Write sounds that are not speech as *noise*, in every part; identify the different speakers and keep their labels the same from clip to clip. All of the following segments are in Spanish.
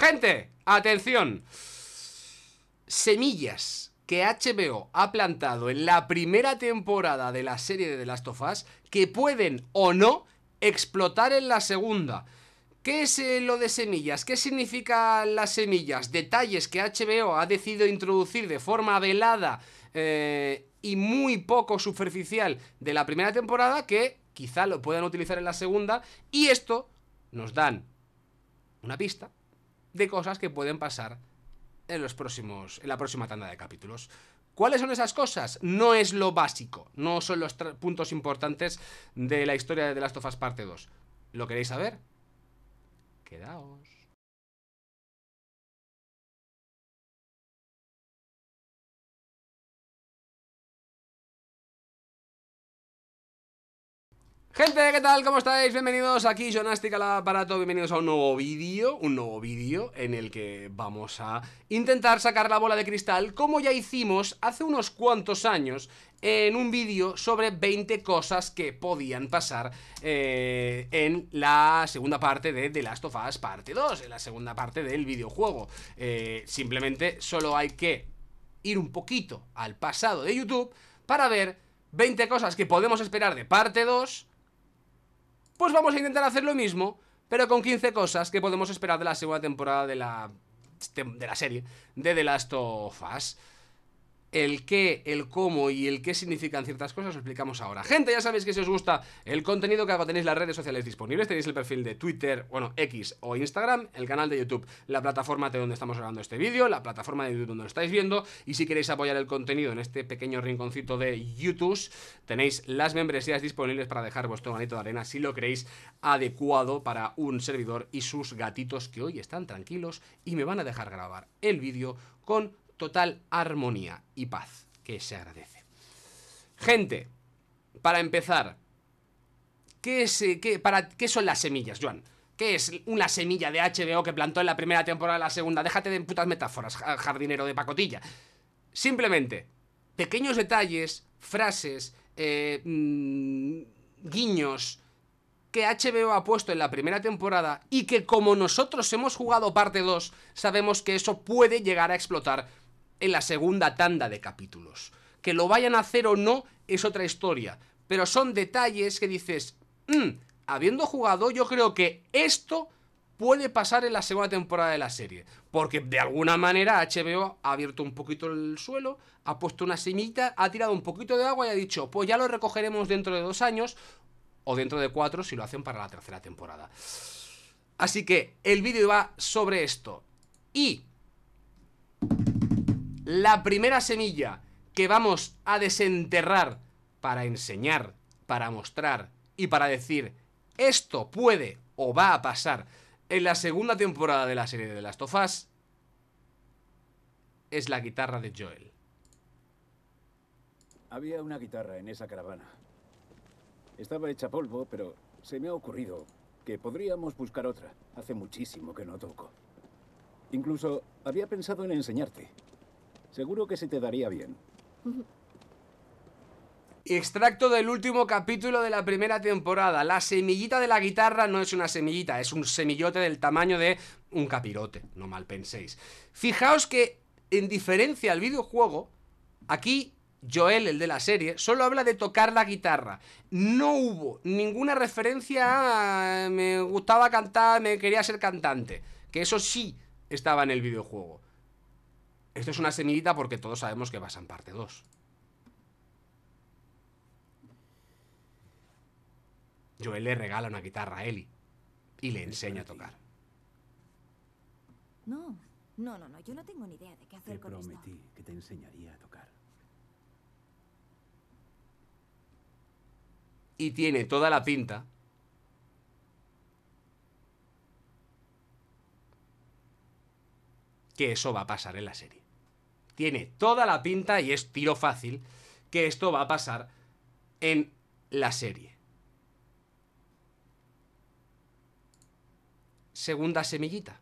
Speaker 1: Gente, atención. Semillas que HBO ha plantado en la primera temporada de la serie de The Last of Us que pueden o no explotar en la segunda. ¿Qué es eh, lo de semillas? ¿Qué significan las semillas? Detalles que HBO ha decidido introducir de forma velada eh, y muy poco superficial de la primera temporada que quizá lo puedan utilizar en la segunda. Y esto nos dan una pista de cosas que pueden pasar en, los próximos, en la próxima tanda de capítulos. ¿Cuáles son esas cosas? No es lo básico, no son los puntos importantes de la historia de The Last of Us Parte 2. ¿Lo queréis saber? Quedaos. Gente, ¿qué tal? ¿Cómo estáis? Bienvenidos aquí, Jonástica al aparato, bienvenidos a un nuevo vídeo, un nuevo vídeo en el que vamos a intentar sacar la bola de cristal como ya hicimos hace unos cuantos años en un vídeo sobre 20 cosas que podían pasar eh, en la segunda parte de The Last of Us parte 2, en la segunda parte del videojuego. Eh, simplemente solo hay que ir un poquito al pasado de YouTube para ver 20 cosas que podemos esperar de parte 2 pues vamos a intentar hacer lo mismo, pero con 15 cosas que podemos esperar de la segunda temporada de la, de la serie de The Last of Us el qué, el cómo y el qué significan ciertas cosas, os explicamos ahora. Gente, ya sabéis que si os gusta el contenido que tenéis las redes sociales disponibles, tenéis el perfil de Twitter, bueno, X o Instagram, el canal de YouTube, la plataforma de donde estamos grabando este vídeo, la plataforma de YouTube donde lo estáis viendo, y si queréis apoyar el contenido en este pequeño rinconcito de YouTube, tenéis las membresías disponibles para dejar vuestro manito de arena si lo creéis adecuado para un servidor y sus gatitos que hoy están tranquilos y me van a dejar grabar el vídeo con total armonía y paz que se agradece. Gente, para empezar, ¿qué, es, eh, para, ¿qué son las semillas, Joan? ¿Qué es una semilla de HBO que plantó en la primera temporada de la segunda? Déjate de putas metáforas, jardinero de pacotilla. Simplemente, pequeños detalles, frases, eh, mm, guiños que HBO ha puesto en la primera temporada y que como nosotros hemos jugado parte 2, sabemos que eso puede llegar a explotar en la segunda tanda de capítulos. Que lo vayan a hacer o no es otra historia, pero son detalles que dices, mm, habiendo jugado yo creo que esto puede pasar en la segunda temporada de la serie. Porque de alguna manera HBO ha abierto un poquito el suelo, ha puesto una semillita, ha tirado un poquito de agua y ha dicho, pues ya lo recogeremos dentro de dos años o dentro de cuatro si lo hacen para la tercera temporada. Así que el vídeo va sobre esto. Y la primera semilla que vamos a desenterrar para enseñar, para mostrar y para decir esto puede o va a pasar en la segunda temporada de la serie de las of es la guitarra de Joel. Había una guitarra en esa caravana. Estaba hecha polvo, pero se me ha ocurrido que podríamos buscar otra. Hace muchísimo que no toco. Incluso había pensado en enseñarte. Seguro que se te daría bien. Extracto del último capítulo de la primera temporada. La semillita de la guitarra no es una semillita, es un semillote del tamaño de un capirote, no mal penséis. Fijaos que, en diferencia al videojuego, aquí Joel, el de la serie, solo habla de tocar la guitarra. No hubo ninguna referencia a me gustaba cantar, me quería ser cantante. Que eso sí estaba en el videojuego. Esto es una semillita porque todos sabemos que vas en parte 2. Joel le regala una guitarra a Eli y le enseña a tocar. No, no, no, yo no tengo ni idea de qué hacer con esto. prometí que te enseñaría a tocar. Y tiene toda la pinta que eso va a pasar en la serie tiene toda la pinta, y es tiro fácil, que esto va a pasar en la serie. Segunda semillita.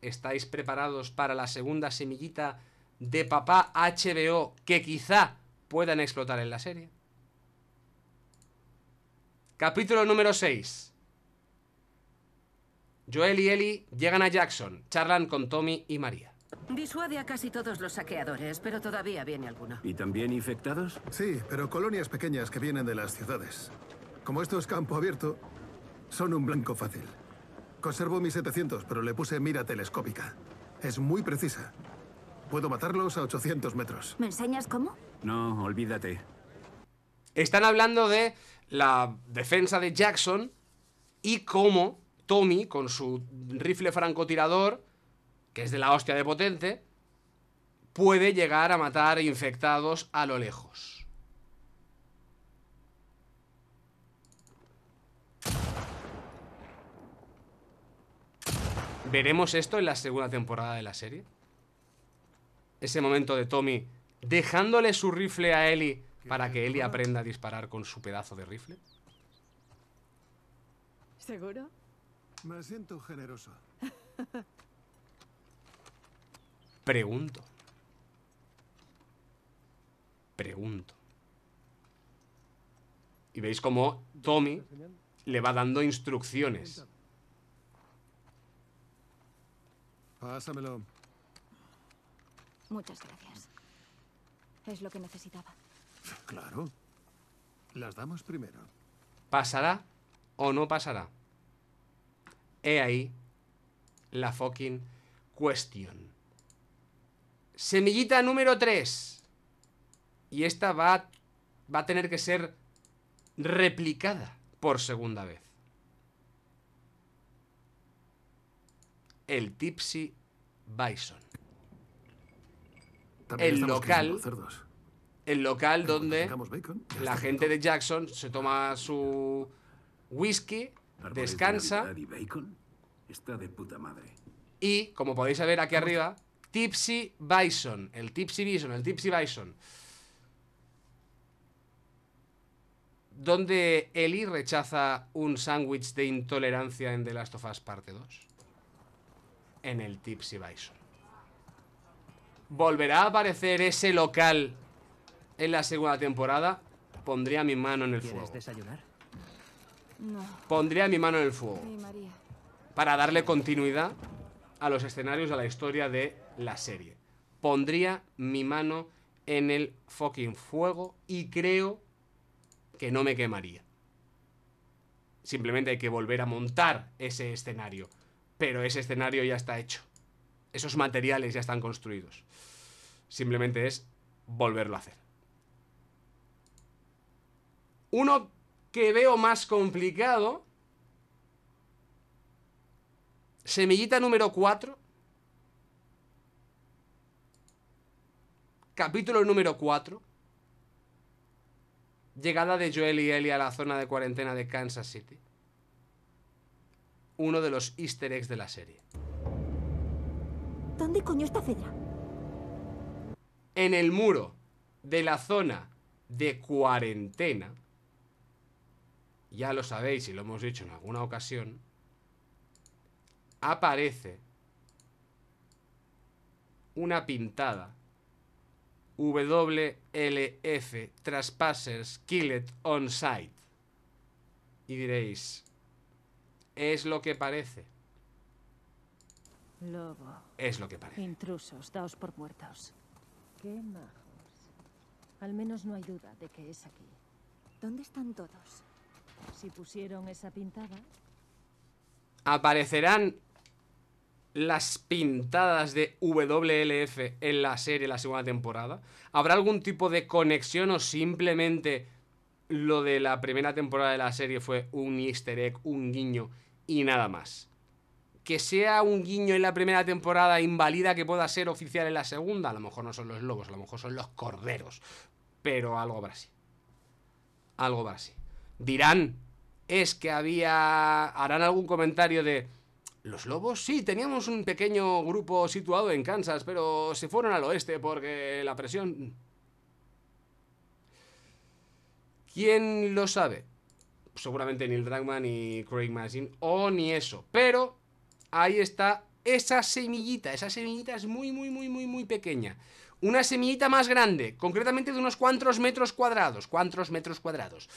Speaker 1: ¿Estáis preparados para la segunda semillita de papá HBO que quizá puedan explotar en la serie? Capítulo número 6. Joel y Ellie llegan a Jackson, charlan con Tommy y María. Disuade a casi todos los saqueadores, pero todavía viene alguno. ¿Y también infectados? Sí, pero colonias pequeñas que vienen de las ciudades. Como esto es campo abierto, son un blanco fácil. Conservo mis 700, pero le puse mira telescópica. Es muy precisa. Puedo matarlos a 800 metros. ¿Me enseñas cómo? No, olvídate. Están hablando de la defensa de Jackson y cómo Tommy, con su rifle francotirador, que es de la hostia de potente, puede llegar a matar infectados a lo lejos. ¿Veremos esto en la segunda temporada de la serie? Ese momento de Tommy dejándole su rifle a Ellie para que Ellie aprenda a disparar con su pedazo de rifle. ¿Seguro? Me siento generoso. *laughs* Pregunto. Pregunto. Y veis como Tommy le va dando instrucciones. Pásamelo. Muchas gracias. Es lo que necesitaba. Claro. Las damos primero. ¿Pasará o no pasará? He ahí la fucking cuestión. Semillita número 3. Y esta va, va a tener que ser replicada por segunda vez. El Tipsy Bison.
Speaker 2: el local.
Speaker 1: El local donde la gente de Jackson se toma su whisky, descansa. Y, como podéis ver aquí arriba, Tipsy Bison. El Tipsy Bison, el Tipsy Bison. Donde Eli rechaza un sándwich de intolerancia en The Last of Us Parte 2. En el Tipsy Bison. ¿Volverá a aparecer ese local en la segunda temporada? Pondría mi mano en el fuego. ¿Quieres No. Pondría mi mano en el fuego. Para darle continuidad a los escenarios, a la historia de la serie. Pondría mi mano en el fucking fuego y creo que no me quemaría. Simplemente hay que volver a montar ese escenario. Pero ese escenario ya está hecho. Esos materiales ya están construidos. Simplemente es volverlo a hacer. Uno que veo más complicado Semillita número 4. Capítulo número 4. Llegada de Joel y Ellie a la zona de cuarentena de Kansas City. Uno de los easter eggs de la serie. ¿Dónde coño está Fedra? En el muro de la zona de cuarentena. Ya lo sabéis y lo hemos dicho en alguna ocasión aparece una pintada WLF Traspassers Killet On Site. Y diréis, es lo que parece. Lobo. Es lo que parece. Intrusos, daos por muertos. Qué majos. Al menos no hay duda de que es aquí. ¿Dónde están todos? Si pusieron esa pintada. Aparecerán las pintadas de WLF en la serie la segunda temporada? ¿Habrá algún tipo de conexión o simplemente lo de la primera temporada de la serie fue un easter egg, un guiño y nada más? Que sea un guiño en la primera temporada invalida que pueda ser oficial en la segunda, a lo mejor no son los lobos, a lo mejor son los corderos, pero algo habrá así. Algo habrá así. Dirán, es que había... harán algún comentario de ¿Los lobos? Sí, teníamos un pequeño grupo situado en Kansas, pero se fueron al oeste porque la presión... ¿Quién lo sabe? Seguramente ni el Dragman ni Craig Mazin, o ni eso. Pero ahí está esa semillita. Esa semillita es muy, muy, muy, muy, muy pequeña. Una semillita más grande, concretamente de unos cuantos metros cuadrados. Cuantos metros cuadrados?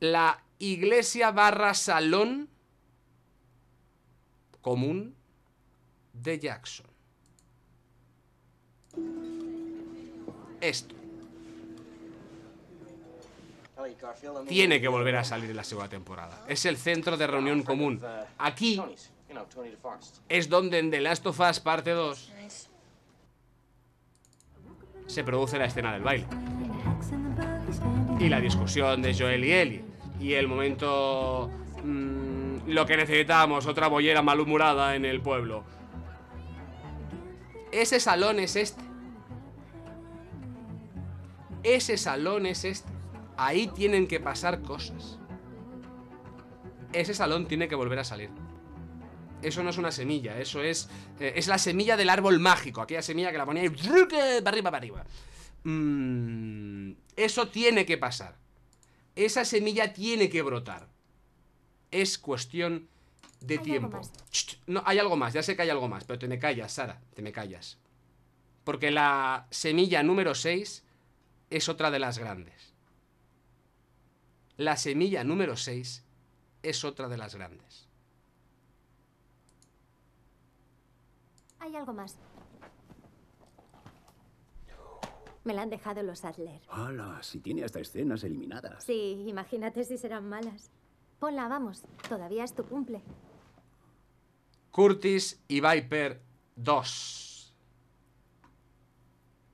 Speaker 1: La iglesia barra salón común de Jackson. Esto. Tiene que volver a salir en la segunda temporada. Es el centro de reunión común. Aquí es donde en The Last of Us parte 2 se produce la escena del baile. Y la discusión de Joel y Ellie y el momento... Mm, lo que necesitábamos, otra bollera malhumorada en el pueblo. Ese salón es este. Ese salón es este. Ahí tienen que pasar cosas. Ese salón tiene que volver a salir. Eso no es una semilla, eso es... Eh, es la semilla del árbol mágico, aquella semilla que la ponía y... Para arriba, para arriba. Mm, eso tiene que pasar. Esa semilla tiene que brotar. Es cuestión de tiempo. No, hay algo más, ya sé que hay algo más, pero te me callas, Sara, te me callas. Porque la semilla número 6 es otra de las grandes. La semilla número 6 es otra de las grandes. Hay algo más. Me la han dejado los Adler. ¡Hala! Si tiene hasta escenas eliminadas. Sí, imagínate si serán malas. Ponla, vamos. Todavía es tu cumple. Curtis y Viper 2.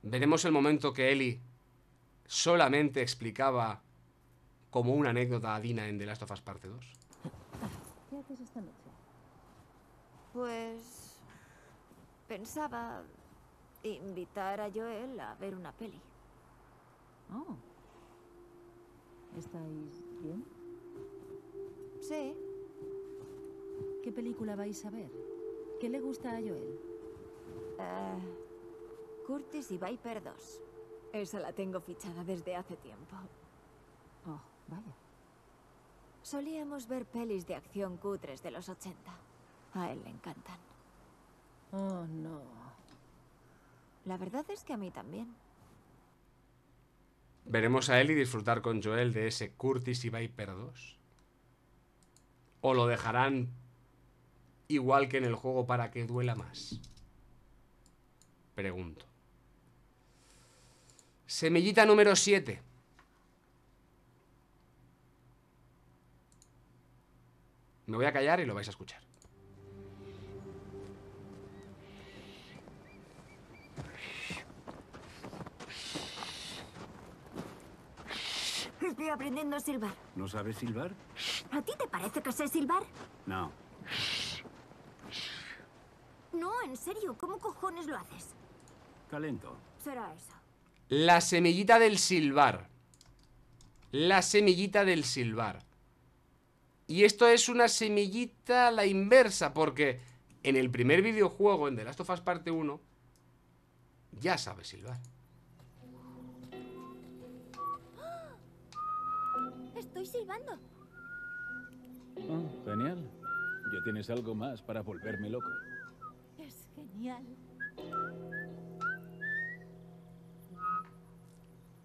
Speaker 1: Veremos el momento que Ellie solamente explicaba como una anécdota a Dina en The Last of Us Parte 2. esta noche? Pues... Pensaba invitar a Joel a ver una peli. Oh. ¿Estáis bien? Sí. ¿Qué película vais a ver? ¿Qué le gusta a Joel? Eh, Curtis y Viper 2. Esa la tengo fichada desde hace tiempo. Oh, vaya. Solíamos ver pelis de acción cutres de los 80. A él le encantan. Oh, no. La verdad es que a mí también. ¿Veremos a y disfrutar con Joel de ese Curtis y Viper 2? ¿O lo dejarán igual que en el juego para que duela más? Pregunto. Semillita número 7. Me voy a callar y lo vais a escuchar. aprendiendo a silbar. ¿No sabes silbar? ¿A ti te parece que sé silbar? No. No, en serio, ¿cómo cojones lo haces? Calento. Será eso. La semillita del silbar. La semillita del silbar. Y esto es una semillita la inversa, porque en el primer videojuego, en The Last of Us Parte 1, ya sabes silbar. Estoy silbando. Ah, genial. Ya tienes algo más para volverme loco. Es genial.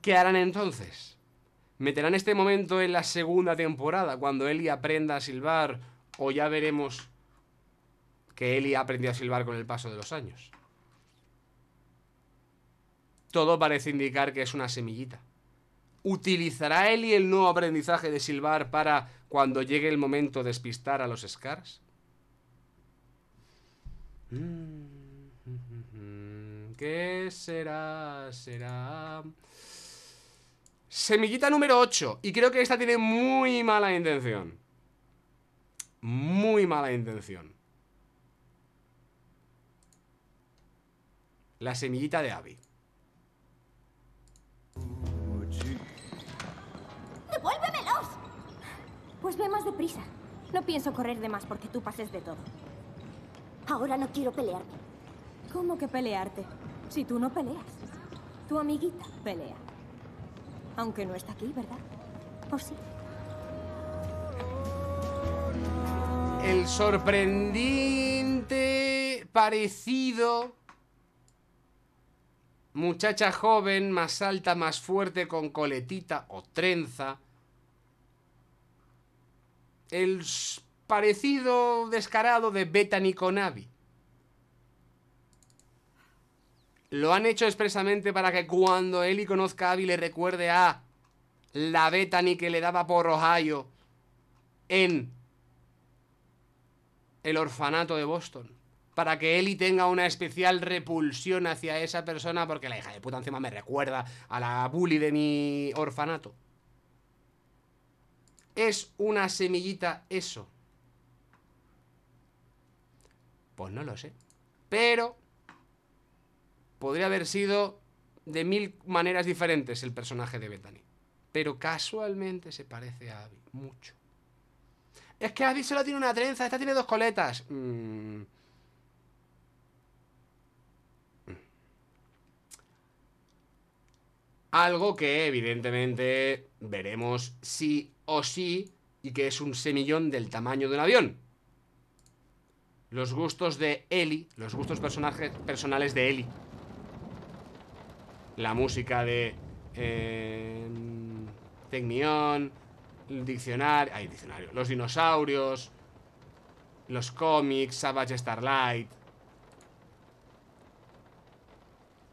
Speaker 1: ¿Qué harán entonces? ¿Meterán este momento en la segunda temporada, cuando Eli aprenda a silbar? ¿O ya veremos que Eli aprendió a silbar con el paso de los años? Todo parece indicar que es una semillita. ¿Utilizará y el nuevo aprendizaje de Silvar para, cuando llegue el momento, despistar a los Scars? Mm. ¿Qué será? Será... Semillita número 8. Y creo que esta tiene muy mala intención. Muy mala intención. La semillita de Abby. Pues ve más deprisa. No pienso correr de más porque tú pases de todo. Ahora no quiero pelearme. ¿Cómo que pelearte? Si tú no peleas. Tu amiguita pelea. Aunque no está aquí, ¿verdad? Por sí? El sorprendente parecido Muchacha joven, más alta, más fuerte, con coletita o trenza, el parecido descarado de Bethany con Abby. Lo han hecho expresamente para que cuando Eli conozca a Abby le recuerde a la Bethany que le daba por Ohio en el orfanato de Boston. Para que Eli tenga una especial repulsión hacia esa persona porque la hija de puta encima me recuerda a la bully de mi orfanato. ¿Es una semillita eso? Pues no lo sé. Pero podría haber sido de mil maneras diferentes el personaje de Bethany. Pero casualmente se parece a Abby. Mucho. Es que Abby solo tiene una trenza, esta tiene dos coletas. Mm. Mm. Algo que evidentemente veremos si o sí y que es un semillón del tamaño de un avión. Los gustos de Eli, los gustos personajes, personales de Eli. La música de... Eh, el diccionario... Hay diccionario. Los dinosaurios, los cómics, Savage Starlight.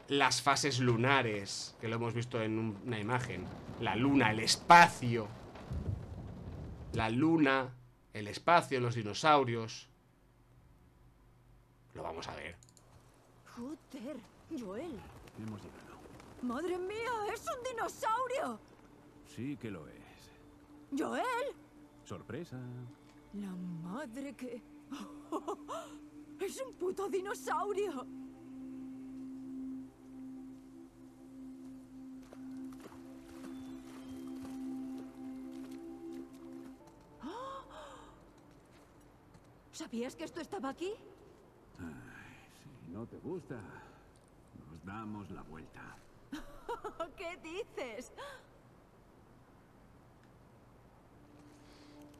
Speaker 1: Las fases lunares, que lo hemos visto en una imagen. La luna, el espacio la luna, el espacio, los dinosaurios. Lo vamos a ver. Joder, Joel. ¡Madre mía! ¡Es un dinosaurio! Sí que lo es. ¡Joel! ¡Sorpresa! La madre que... *laughs* ¡Es un puto dinosaurio! ¿Sabías que esto estaba aquí? si no te gusta, nos damos la vuelta. *laughs* ¿Qué dices?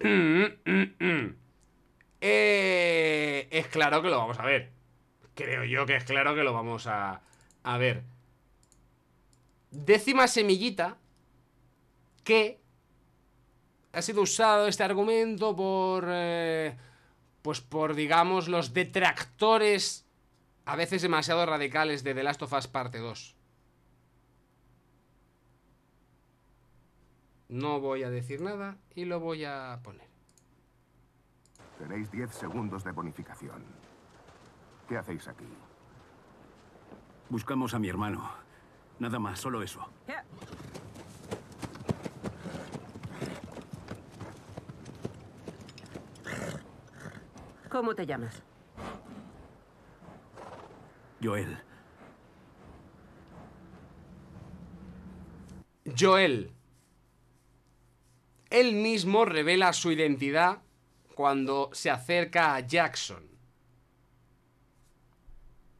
Speaker 1: *coughs* Eh, es claro que lo vamos a ver. Creo yo que es claro que lo vamos a, a ver. Décima semillita que ha sido usado este argumento por... Eh, pues por, digamos, los detractores a veces demasiado radicales de The Last of Us Parte 2. No voy a decir nada y lo voy a poner. Tenéis 10 segundos de bonificación. ¿Qué hacéis aquí? Buscamos a mi hermano. Nada más, solo eso. ¿Cómo te llamas? Joel. Joel. Él mismo revela su identidad cuando se acerca a Jackson.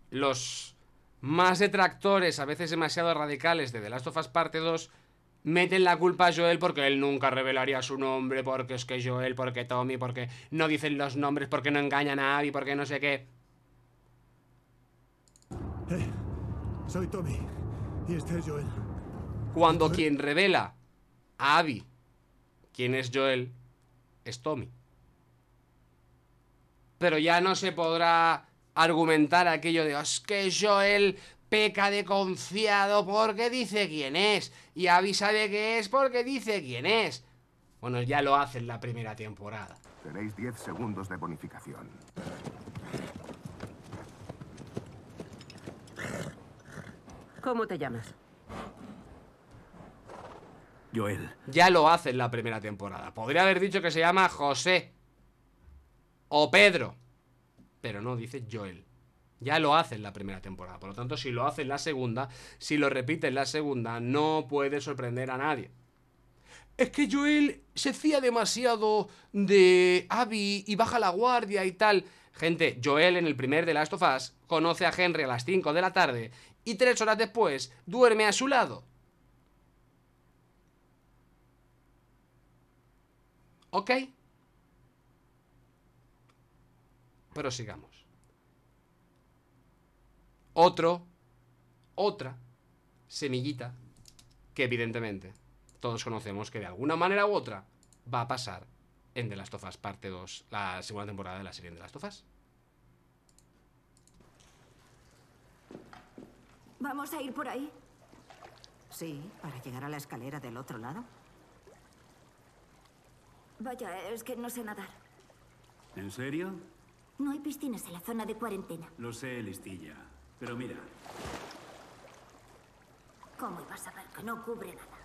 Speaker 1: Los más detractores, a veces demasiado radicales, de The Last of Us Parte 2 meten la culpa a Joel porque él nunca revelaría su nombre, porque es que Joel, porque Tommy, porque no dicen los nombres, porque no engañan a Abby, porque no sé qué. Eh, soy Tommy y este Cuando quien revela a Abby quién es Joel es Tommy. Pero ya no se podrá argumentar aquello de es que Joel peca de confiado porque dice quién es, y avisa de qué es porque dice quién es. Bueno, ya lo hace en la primera temporada. Tenéis 10 segundos de bonificación. ¿Cómo te llamas? Joel. Ya lo hace en la primera temporada. Podría haber dicho que se llama José. O Pedro. Pero no, dice Joel. Ya lo hace en la primera temporada. Por lo tanto, si lo hace en la segunda, si lo repite en la segunda, no puede sorprender a nadie. Es que Joel se fía demasiado de Abby y baja la guardia y tal. Gente, Joel en el primer de Last of Us conoce a Henry a las 5 de la tarde y tres horas después duerme a su lado. ¿Ok? Pero sigamos otro, otra semillita que evidentemente todos conocemos que de alguna manera u otra va a pasar en The Last of parte 2, la segunda temporada de la serie de The Last of ¿Vamos a ir por ahí? Sí, para llegar a la escalera del otro lado. Vaya, es que no sé nadar. ¿En serio? No hay piscinas en la zona de cuarentena. Lo sé, listilla. Pero mira. ¿Cómo iba a saber que no cubre nada?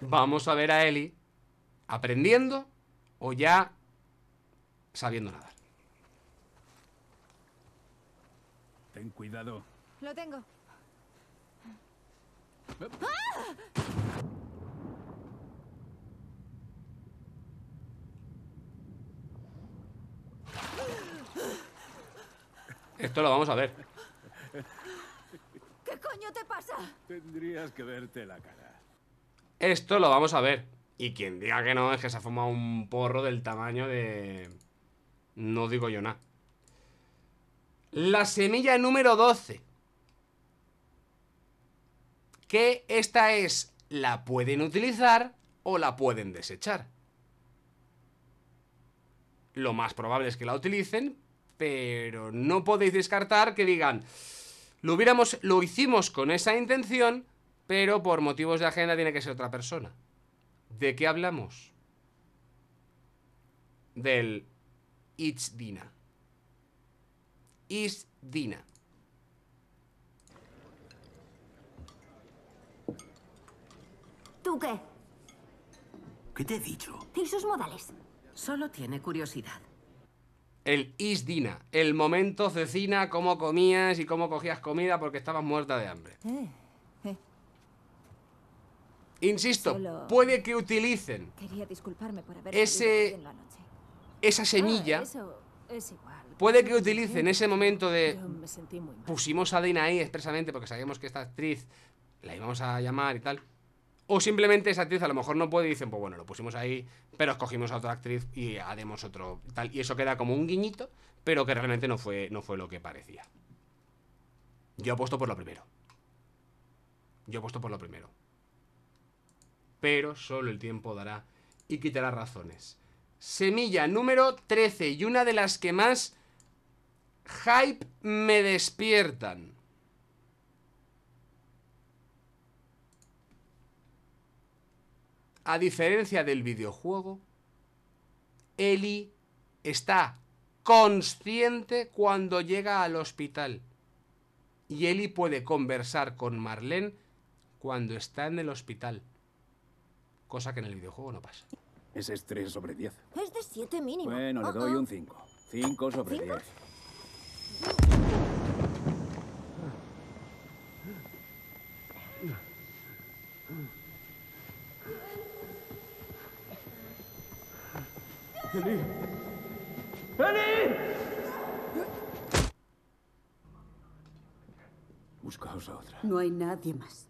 Speaker 1: Vamos a ver a Eli aprendiendo o ya sabiendo nadar. Ten cuidado. Lo tengo. ¡Ah! Esto lo vamos a ver. ¿Qué coño te pasa? Tendrías que verte la cara. Esto lo vamos a ver. Y quien diga que no es que se ha fumado un porro del tamaño de... No digo yo nada. La semilla número 12. Que esta es, la pueden utilizar o la pueden desechar. Lo más probable es que la utilicen, pero no podéis descartar que digan, lo hubiéramos, lo hicimos con esa intención, pero por motivos de agenda tiene que ser otra persona. ¿De qué hablamos? Del It's Dina. It's Dina. ¿Tú qué? ¿Qué te he dicho? Y sus modales. Solo tiene curiosidad. El Isdina, el momento cecina, cómo comías y cómo cogías comida porque estabas muerta de hambre. *laughs* Insisto, puede que utilicen ese, esa ah, semilla. Puede que utilicen ese momento de... pusimos a Dina ahí expresamente porque sabíamos que esta actriz la íbamos a llamar y tal. O simplemente esa actriz a lo mejor no puede y dicen, pues bueno, lo pusimos ahí, pero escogimos a otra actriz y haremos otro tal. Y eso queda como un guiñito, pero que realmente no fue, no fue lo que parecía. Yo apuesto por lo primero. Yo apuesto por lo primero. Pero solo el tiempo dará y quitará razones. Semilla número 13 y una de las que más hype me despiertan. A diferencia del videojuego, Eli está consciente cuando llega al hospital. Y Eli puede conversar con Marlene cuando está en el hospital. Cosa que en el videojuego no pasa. Ese es 3 sobre 10. Es de 7 mínimo. Bueno, le doy un 5. 5 sobre 10. ¡Eli! ¡Eli! Buscaos a otra. No hay nadie más.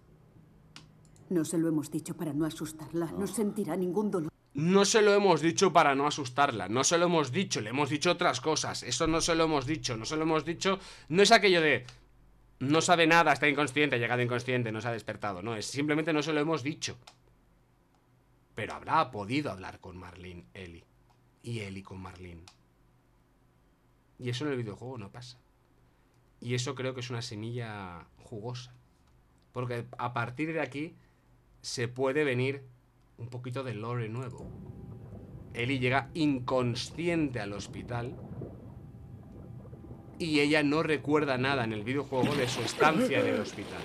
Speaker 1: No se lo hemos dicho para no asustarla. No, ah. sentirá ningún dolor. No se lo hemos dicho para no asustarla, no se lo hemos dicho, le hemos dicho otras cosas, eso no se lo hemos dicho, no se lo hemos dicho, no es aquello de no sabe nada, está inconsciente, ha llegado inconsciente, no se ha despertado, no, es simplemente no se lo hemos dicho. Pero habrá podido hablar con Marlene Ellie y Eli con Marlene. Y eso en el videojuego no pasa. Y eso creo que es una semilla jugosa. Porque a partir de aquí se puede venir un poquito de lore nuevo. Eli llega inconsciente al hospital y ella no recuerda nada en el videojuego de su estancia en el hospital.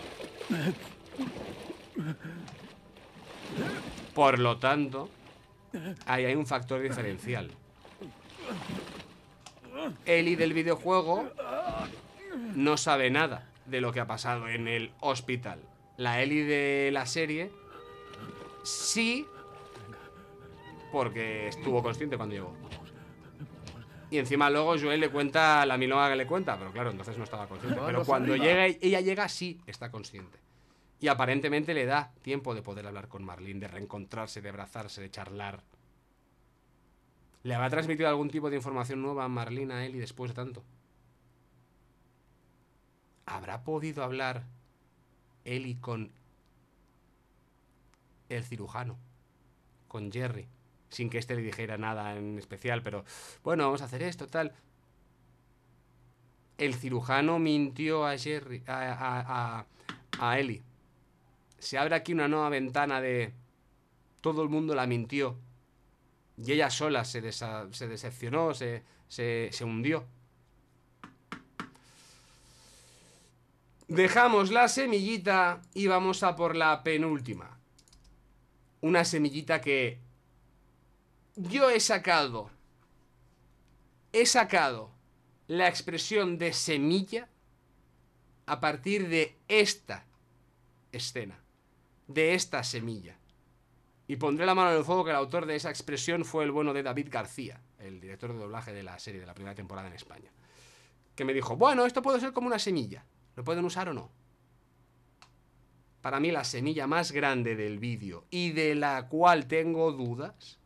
Speaker 1: Por lo tanto, Ahí hay un factor diferencial. Ellie del videojuego no sabe nada de lo que ha pasado en el hospital. La Ellie de la serie sí, porque estuvo consciente cuando llegó. Y encima luego Joel le cuenta a la milonga que le cuenta, pero claro, entonces no estaba consciente. pero cuando ella llega sí está consciente. Y aparentemente le da tiempo de poder hablar con Marlene, de reencontrarse, de abrazarse, de charlar. ¿Le habrá transmitido algún tipo de información nueva a Marlene a él después de tanto? ¿Habrá podido hablar Eli con el cirujano, con Jerry, sin que éste le dijera nada en especial, pero bueno, vamos a hacer esto, tal. El cirujano mintió a Jerry, a, a, a, a Ellie se abre aquí una nueva ventana de todo el mundo la mintió y ella sola se, decepcionó, se, se hundió. Dejamos la semillita y vamos a por la penúltima. Una semillita que yo he sacado, he sacado la expresión de semilla a partir de esta escena de esta semilla. Y pondré la mano en el fuego que el autor de esa expresión fue el bueno de David García, el director de doblaje de la serie de la primera temporada en España, que me dijo, bueno, esto puede ser como una semilla, ¿lo pueden usar o no? Para mí la semilla más grande del vídeo y de la cual tengo dudas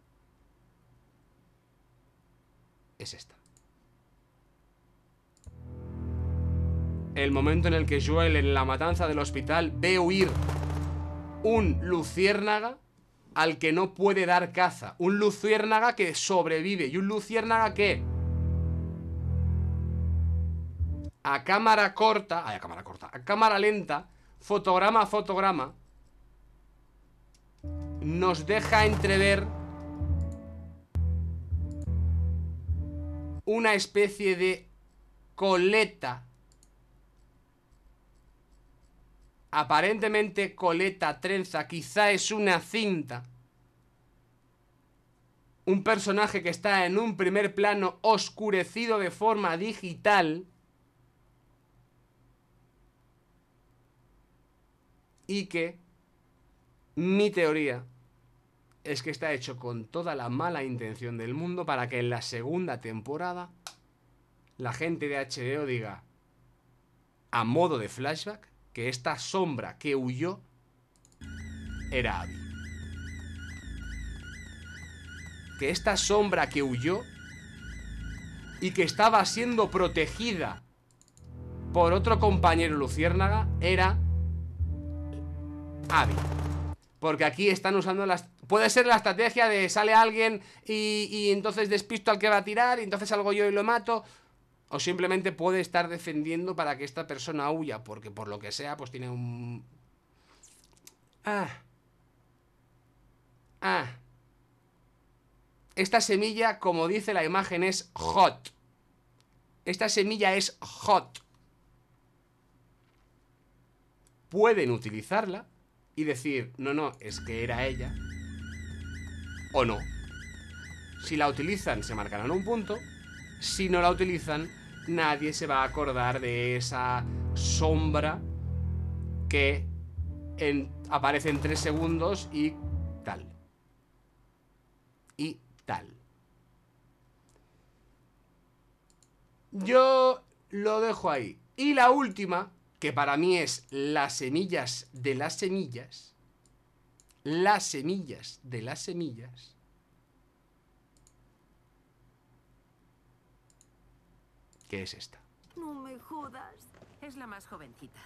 Speaker 1: es esta. El momento en el que Joel en la matanza del hospital ve huir un luciérnaga al que no puede dar caza. Un luciérnaga que sobrevive y un luciérnaga que... A cámara corta, ay, a cámara corta, a cámara lenta, fotograma a fotograma, nos deja entrever una especie de coleta aparentemente coleta, trenza, quizá es una cinta. Un personaje que está en un primer plano oscurecido de forma digital. Y que mi teoría es que está hecho con toda la mala intención del mundo para que en la segunda temporada la gente de HBO diga, a modo de flashback, que esta sombra que huyó era Abby. Que esta sombra que huyó y que estaba siendo protegida por otro compañero luciérnaga era Abby. Porque aquí están usando las... Puede ser la estrategia de sale alguien y, y entonces despisto al que va a tirar y entonces salgo yo y lo mato o simplemente puede estar defendiendo para que esta persona huya, porque por lo que sea, pues tiene un... Ah. Ah. Esta semilla, como dice la imagen, es hot. Esta semilla es hot. Pueden utilizarla y decir, no, no, es que era ella. O no. Si la utilizan, se marcarán un punto. Si no la utilizan, nadie se va a acordar de esa sombra que aparece en tres segundos y tal. Y tal. Yo lo dejo ahí. Y la última, que para mí es las semillas de las semillas. Las semillas de las semillas ¿Qué es esta. No me jodas. Es la más jovencita.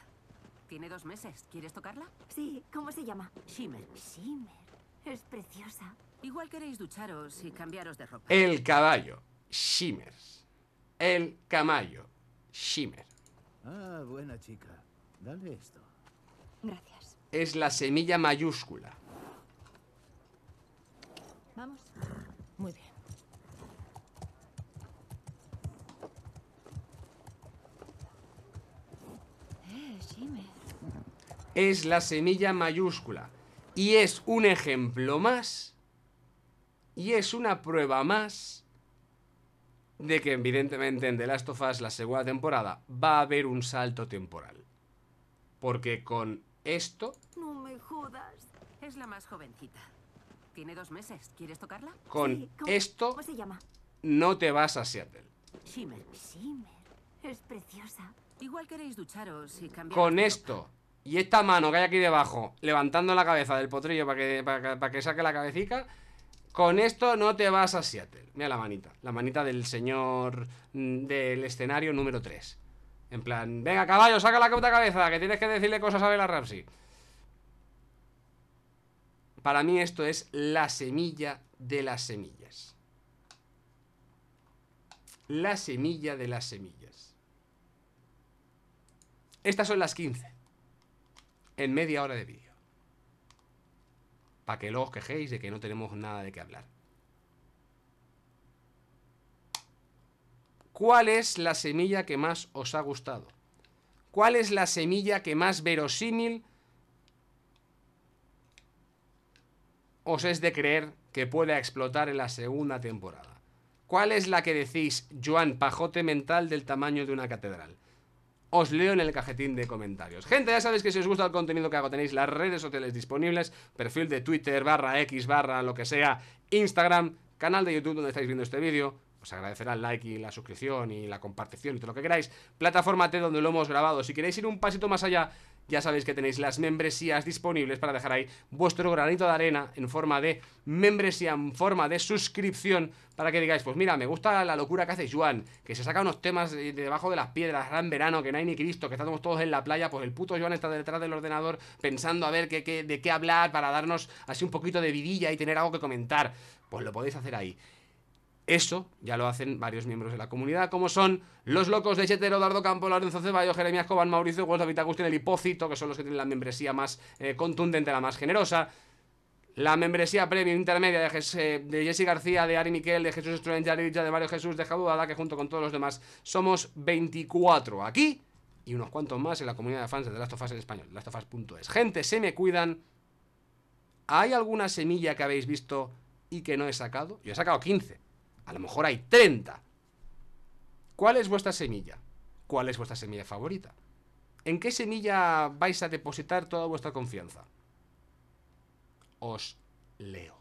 Speaker 1: Tiene dos meses. ¿Quieres tocarla? Sí. ¿Cómo se llama? Shimmer. Shimmer. Es preciosa. Igual queréis ducharos y cambiaros de ropa. El caballo. Shimmer. El caballo. Shimmer. Ah, buena chica. Dale esto. Gracias. Es la semilla mayúscula. Vamos. es la semilla mayúscula. Y es un ejemplo más, y es una prueba más de que evidentemente en The Last of Us, la segunda temporada, va a haber un salto temporal. Porque con esto... No me jodas. Es la más jovencita. Tiene dos meses. ¿Quieres tocarla? Con esto... No te vas a Seattle. Shimmer. Shimmer. Es preciosa. Igual queréis ducharos y cambiar... Con esto... Y esta mano que hay aquí debajo, levantando la cabeza del potrillo para que, para que, saque la cabecita, con esto no te vas a Seattle. Mira la manita, la manita del señor mm, del escenario número 3. En plan, venga caballo, saca la puta cabeza, que tienes que decirle cosas a Bela Ramsey. Para mí esto es la semilla de las semillas. La semilla de las semillas. Estas son las 15 en media hora de vídeo. Para que luego os quejéis de que no tenemos nada de qué hablar. ¿Cuál es la semilla que más os ha gustado? ¿Cuál es la semilla que más verosímil os es de creer que pueda explotar en la segunda temporada? ¿Cuál es la que decís, Joan, pajote mental del tamaño de una catedral? os leo en el cajetín de comentarios. Gente, ya sabéis que si os gusta el contenido que hago tenéis las redes sociales disponibles, perfil de Twitter, barra X, barra lo que sea, Instagram, canal de YouTube donde estáis viendo este vídeo, os agradecerá el like y la suscripción y la compartición y todo lo que queráis. Plataforma T donde lo hemos grabado. Si queréis ir un pasito más allá, ya sabéis que tenéis las membresías disponibles para dejar ahí vuestro granito de arena en forma de membresía, en forma de suscripción, para que digáis, pues mira, me gusta la locura que hace Juan, que se saca unos temas de debajo de las piedras, gran verano, que no hay ni Cristo, que estamos todos en la playa, pues el puto Joan está detrás del ordenador pensando a ver qué, qué, de qué hablar para darnos así un poquito de vidilla y tener algo que comentar. Pues lo podéis hacer ahí. Eso ya lo hacen varios miembros de la comunidad, como son los locos de Chetero, Dardo Campo, Lorenzo Ceballos, Jeremías Coban, Mauricio Guas, David Agustín, El Hipócito, que son los que tienen la membresía más eh, contundente, la más generosa. La membresía premium intermedia de, eh, Jesse, García, de Ari Miquel, de Jesús Estrella, de Mario Jesús, de Jadudada, que junto con todos los demás somos 24 aquí y unos cuantos más en la comunidad de fans de The Last of Us en español, lastofas.es. Gente, se me cuidan. ¿Hay alguna semilla que habéis visto y que no he sacado? Yo he sacado 15 a lo mejor hay 30. ¿Cuál es vuestra semilla? ¿Cuál es vuestra semilla favorita? ¿En qué semilla vais a depositar toda vuestra confianza? Os leo.